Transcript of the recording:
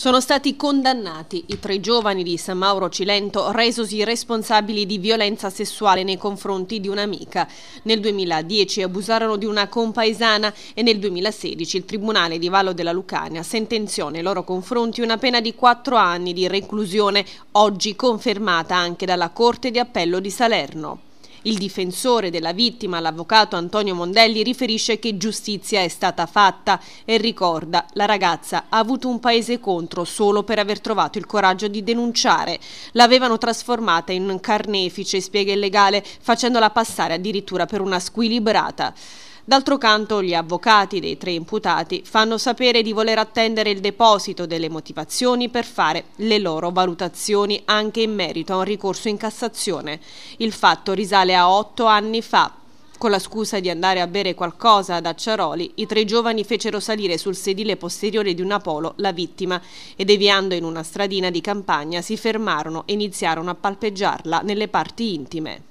Sono stati condannati i tre giovani di San Mauro Cilento resosi responsabili di violenza sessuale nei confronti di un'amica. Nel 2010 abusarono di una compaesana e nel 2016 il Tribunale di Vallo della Lucania sentenziò nei loro confronti una pena di quattro anni di reclusione, oggi confermata anche dalla Corte di Appello di Salerno. Il difensore della vittima, l'avvocato Antonio Mondelli, riferisce che giustizia è stata fatta e ricorda la ragazza ha avuto un paese contro solo per aver trovato il coraggio di denunciare. L'avevano trasformata in carnefice, spiega il legale, facendola passare addirittura per una squilibrata. D'altro canto gli avvocati dei tre imputati fanno sapere di voler attendere il deposito delle motivazioni per fare le loro valutazioni anche in merito a un ricorso in Cassazione. Il fatto risale a otto anni fa, con la scusa di andare a bere qualcosa ad Acciaroli, i tre giovani fecero salire sul sedile posteriore di un Apollo la vittima e deviando in una stradina di campagna si fermarono e iniziarono a palpeggiarla nelle parti intime.